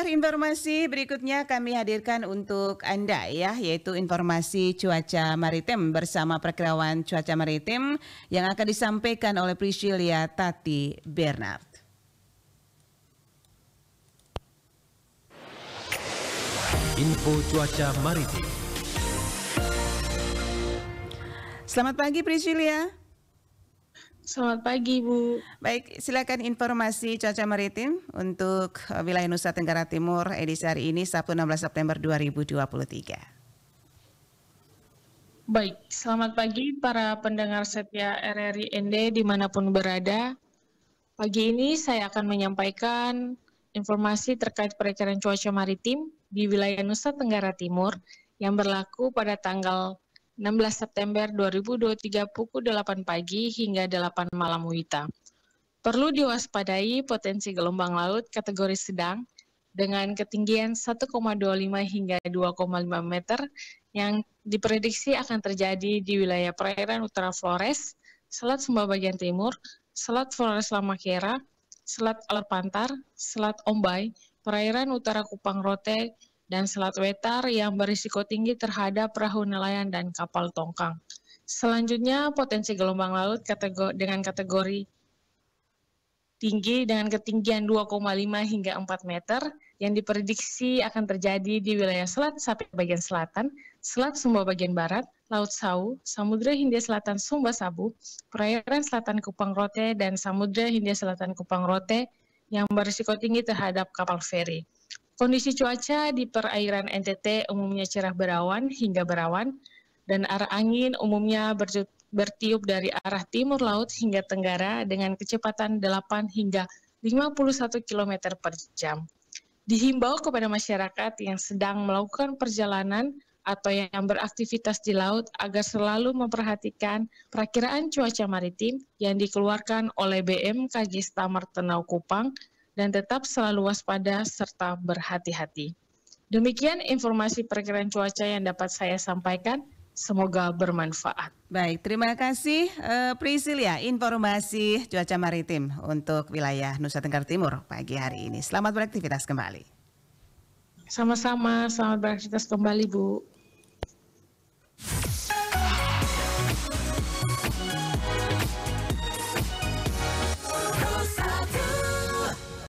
Pengantar informasi berikutnya kami hadirkan untuk Anda ya, yaitu informasi cuaca maritim bersama perkirawan cuaca maritim yang akan disampaikan oleh Priscilia Tati Bernard. Info cuaca maritim. Selamat pagi Priscilia. Selamat pagi, Bu. Baik, silakan informasi cuaca maritim untuk eh, wilayah Nusa Tenggara Timur edisi hari ini Sabtu 16 September 2023. Baik, selamat pagi para pendengar setia RRI ND dimanapun berada. Pagi ini saya akan menyampaikan informasi terkait perencanaan cuaca maritim di wilayah Nusa Tenggara Timur yang berlaku pada tanggal 16 September 2023 pukul 8 pagi hingga 8 malam WITA. Perlu diwaspadai potensi gelombang laut kategori sedang dengan ketinggian 1,25 hingga 2,5 meter yang diprediksi akan terjadi di wilayah perairan utara Flores, Selat Sumba bagian timur, Selat Flores Lamakera, Selat Alor Pantar, Selat Ombai, perairan utara Kupang Rote, dan selat wetar yang berisiko tinggi terhadap perahu nelayan dan kapal tongkang. Selanjutnya, potensi gelombang laut kategori, dengan kategori tinggi dengan ketinggian 2,5 hingga 4 meter yang diprediksi akan terjadi di wilayah selat sampai bagian selatan, selat Sumba bagian barat, Laut Sau, Samudra Hindia Selatan Sumba Sabu, perairan selatan Kupang Rote, dan Samudra Hindia Selatan Kupang Rote yang berisiko tinggi terhadap kapal feri. Kondisi cuaca di perairan NTT umumnya cerah berawan hingga berawan, dan arah angin umumnya bertiup dari arah timur laut hingga tenggara dengan kecepatan 8 hingga 51 km per jam. Dihimbau kepada masyarakat yang sedang melakukan perjalanan atau yang beraktivitas di laut agar selalu memperhatikan perakiraan cuaca maritim yang dikeluarkan oleh BM Stamar Tenau Kupang dan tetap selalu waspada serta berhati-hati. Demikian informasi perkiraan cuaca yang dapat saya sampaikan. Semoga bermanfaat. Baik, terima kasih uh, eh, Prisilia informasi cuaca maritim untuk wilayah Nusa Tenggara Timur pagi hari ini. Selamat beraktivitas kembali. Sama-sama, selamat beraktivitas kembali Bu.